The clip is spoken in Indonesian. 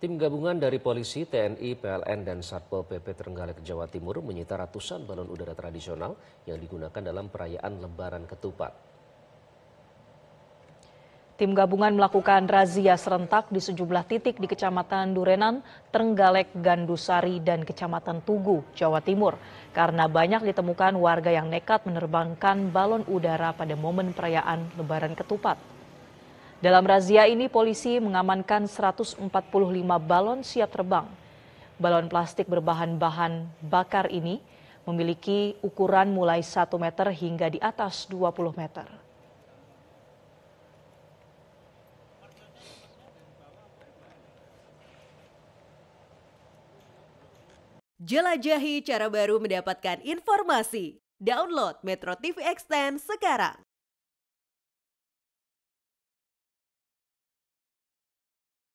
Tim gabungan dari polisi, TNI, PLN, dan Satpol PP Trenggalek Jawa Timur menyita ratusan balon udara tradisional yang digunakan dalam perayaan Lebaran Ketupat. Tim gabungan melakukan razia serentak di sejumlah titik di Kecamatan Durenan, Trenggalek, Gandusari, dan Kecamatan Tugu, Jawa Timur. Karena banyak ditemukan warga yang nekat menerbangkan balon udara pada momen perayaan Lebaran Ketupat. Dalam razia ini polisi mengamankan 145 balon siap terbang. Balon plastik berbahan bahan bakar ini memiliki ukuran mulai 1 meter hingga di atas 20 meter. Jelajahi cara baru mendapatkan informasi. Download Metro TV Extend sekarang.